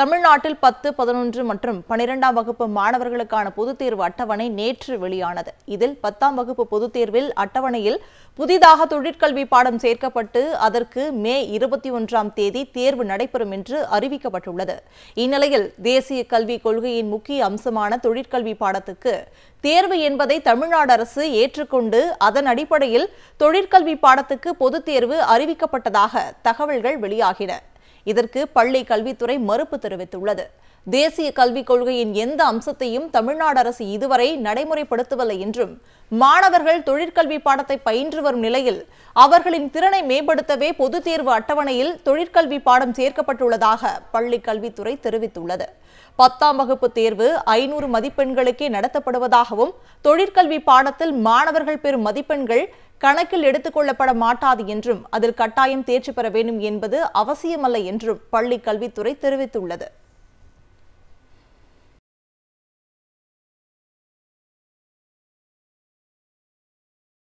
தமிழ்நாட்டில் பத்து பதினொன்று மற்றும் பனிரெண்டாம் வகுப்பு மாணவர்களுக்கான பொதுத் தேர்வு அட்டவணை நேற்று வெளியானது இதில் பத்தாம் வகுப்பு பொதுத் தேர்வில் அட்டவணையில் புதிதாக தொழிற்கல்வி பாடம் சேர்க்கப்பட்டு அதற்கு மே இருபத்தி ஒன்றாம் தேதி தேர்வு நடைபெறும் என்று அறிவிக்கப்பட்டுள்ளது இந்நிலையில் தேசிய கல்விக் கொள்கையின் முக்கிய அம்சமான தொழிற்கல்வி பாடத்துக்கு தேர்வு என்பதை தமிழ்நாடு அரசு ஏற்றுக்கொண்டு அதன் அடிப்படையில் தொழிற்கல்வி பாடத்துக்கு பொதுத் தேர்வு அறிவிக்கப்பட்டதாக தகவல்கள் வெளியாகின இதற்கு பள்ளி கல்வித்துறை மறுப்பு தெரிவித்துள்ளது தேசிய கல்விக் கொள்கையின் எந்த அம்சத்தையும் தமிழ்நாடு அரசு இதுவரை நடைமுறைப்படுத்தவில்லை என்றும் மாணவர்கள் தொழிற்கல்வி பாடத்தை பயின்று வரும் நிலையில் அவர்களின் திறனை மேம்படுத்தவே பொதுத் தேர்வு அட்டவணையில் தொழிற்கல்வி பாடம் சேர்க்கப்பட்டுள்ளதாக பள்ளி கல்வித்துறை தெரிவித்துள்ளது பத்தாம் வகுப்பு தேர்வு ஐநூறு மதிப்பெண்களுக்கே நடத்தப்படுவதாகவும் தொழிற்கல்வி பாடத்தில் மாணவர்கள் பெறும் மதிப்பெண்கள் கணக்கில் எடுத்துக்கொள்ளப்பட மாட்டாது என்றும் அதில் கட்டாயம் தேர்ச்சி பெற வேண்டும் என்பது அவசியமல்ல என்றும் பள்ளி கல்வித்துறை தெரிவித்துள்ளது